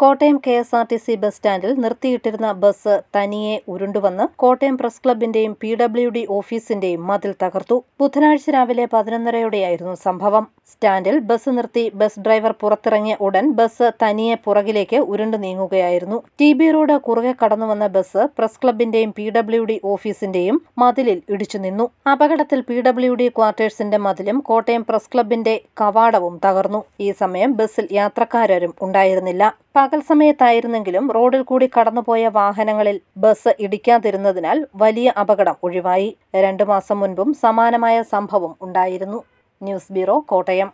Kottayam K S R T C bus സ്റ്റാൻഡിൽ നിർത്തിയിട്ടിരുന്ന bus തനിയെ ഉരുണ്ടുവന്ന് കോട്ടയം പ്രസ് ക്ലബിന്റെയും പി ഡബ്ല്യു ഡി ഓഫീസിന്റെയും മതിൽ തകർത്തു ബുധനാഴ്ച രാവിലെ പതിനൊന്നരയോടെയായിരുന്നു സംഭവം സ്റ്റാൻഡിൽ ബസ് നിർത്തി ബസ് ഡ്രൈവർ പുറത്തിറങ്ങിയ ഉടൻ ബസ് തനിയെ പുറകിലേക്ക് ഉരുണ്ടു നീങ്ങുകയായിരുന്നു ടി ബി റോഡ് കുറുകെ കടന്നുവന്ന ബസ് പ്രസ് ക്ലബിന്റെയും പി ഡബ്ല്യു ഡി ഓഫീസിന്റെയും മതിലിൽ ഇടിച്ചു നിന്നു അപകടത്തിൽ പി ഡബ്ല്യു ഡി ക്വാർട്ടേഴ്സിന്റെ മതിലും കോട്ടയം പ്രസ് ക്ലബിന്റെ കവാടവും തകർന്നു ഈ സമയം ബസ്സിൽ യാത്രക്കാരും ഉണ്ടായിരുന്നില്ല പകൽ സമയത്തായിരുന്നെങ്കിലും റോഡിൽ കൂടി കടന്നുപോയ വാഹനങ്ങളിൽ ബസ് ഇടിക്കാതിരുന്നതിനാൽ വലിയ അപകടം ഒഴിവായി രണ്ടു മാസം മുൻപും സമാനമായ സംഭവം ഉണ്ടായിരുന്നു ന്യൂസ് ബ്യൂറോ കോട്ടയം